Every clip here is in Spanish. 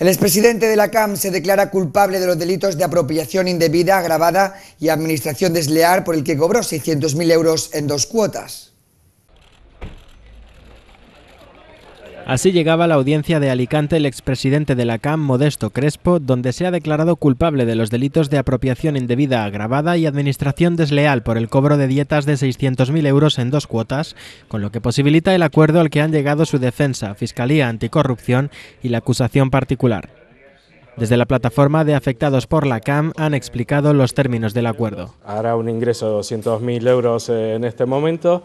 El expresidente de la CAM se declara culpable de los delitos de apropiación indebida, agravada y administración desleal por el que cobró 600.000 euros en dos cuotas. Así llegaba a la audiencia de Alicante el expresidente de la CAM, Modesto Crespo, donde se ha declarado culpable de los delitos de apropiación indebida agravada y administración desleal por el cobro de dietas de 600.000 euros en dos cuotas, con lo que posibilita el acuerdo al que han llegado su defensa, Fiscalía Anticorrupción y la acusación particular. Desde la plataforma de afectados por la CAM han explicado los términos del acuerdo. Hará un ingreso de 200.000 euros eh, en este momento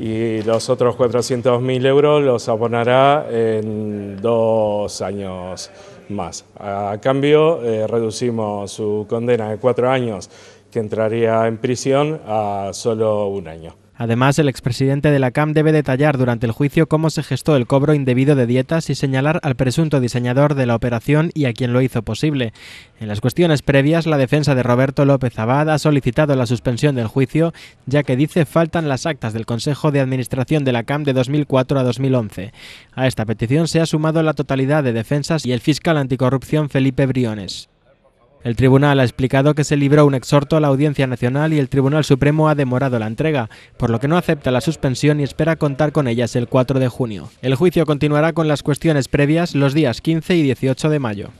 y los otros 400.000 euros los abonará en dos años más. A cambio, eh, reducimos su condena de cuatro años que entraría en prisión a solo un año. Además, el expresidente de la CAM debe detallar durante el juicio cómo se gestó el cobro indebido de dietas y señalar al presunto diseñador de la operación y a quien lo hizo posible. En las cuestiones previas, la defensa de Roberto López Abad ha solicitado la suspensión del juicio, ya que dice faltan las actas del Consejo de Administración de la CAM de 2004 a 2011. A esta petición se ha sumado la totalidad de defensas y el fiscal anticorrupción Felipe Briones. El tribunal ha explicado que se libró un exhorto a la Audiencia Nacional y el Tribunal Supremo ha demorado la entrega, por lo que no acepta la suspensión y espera contar con ellas el 4 de junio. El juicio continuará con las cuestiones previas los días 15 y 18 de mayo.